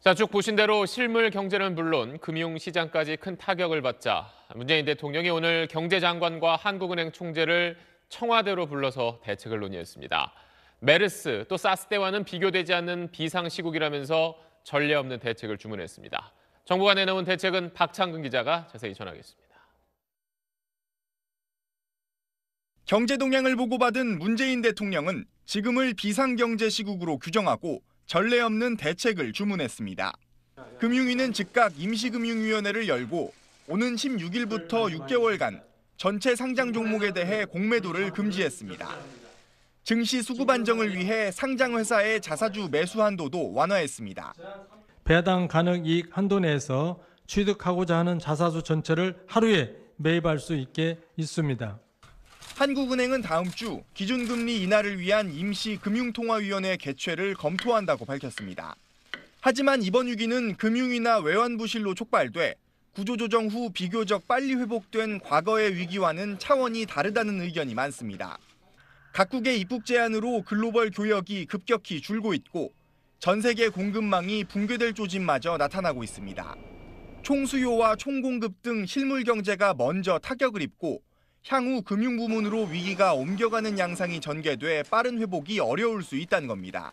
자, 쭉 보신 대로 실물 경제는 물론 금융시장까지 큰 타격을 받자 문재인 대통령이 오늘 경제장관과 한국은행 총재를 청와대로 불러서 대책을 논의했습니다. 메르스 또 사스 때와는 비교되지 않는 비상시국이라면서 전례 없는 대책을 주문했습니다. 정부가 내놓은 대책은 박창근 기자가 자세히 전하겠습니다. 경제 동향을 보고받은 문재인 대통령은 지금을 비상경제 시국으로 규정하고 전례 없는 대책을 주문했습니다. 금융위는 즉각 임시금융위원회를 열고 오는 16일부터 6개월간 전체 상장 종목에 대해 공매도를 금지했습니다. 증시 수급 안정을 위해 상장 회사의 자사주 매수 한도도 완화했습니다. 배당 가능 이익 한도 내에서 취득하고자 하는 자사주 전체를 하루에 매입할 수 있게 있습니다. 한국은행은 다음 주 기준금리 인하를 위한 임시 금융통화위원회 개최를 검토한다고 밝혔습니다. 하지만 이번 위기는 금융이나 외환 부실로 촉발돼 구조조정 후 비교적 빨리 회복된 과거의 위기와는 차원이 다르다는 의견이 많습니다. 각국의 입국 제한으로 글로벌 교역이 급격히 줄고 있고 전 세계 공급망이 붕괴될 조짐마저 나타나고 있습니다. 총수요와 총공급 등 실물 경제가 먼저 타격을 입고 향후 금융 부문으로 위기가 옮겨가는 양상이 전개돼 빠른 회복이 어려울 수 있다는 겁니다.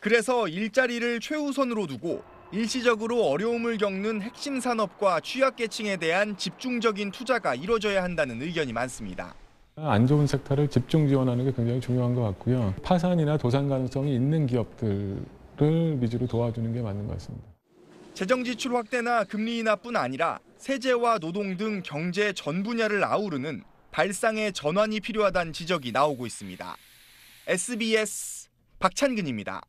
그래서 일자리를 최우선으로 두고 일시적으로 어려움을 겪는 핵심 산업과 취약계층에 대한 집중적인 투자가 이루어져야 한다는 의견이 많습니다. 안 좋은 섹터를 집중 지원하는 게 굉장히 중요한 것 같고요. 파산이나 도산 가능성이 있는 기업들을 위주로 도와주는 게 맞는 것 같습니다. 재정 지출 확대나 금리 인하뿐 아니라 세제와 노동 등 경제 전 분야를 아우르는 발상의 전환이 필요하다는 지적이 나오고 있습니다. SBS 박찬근입니다.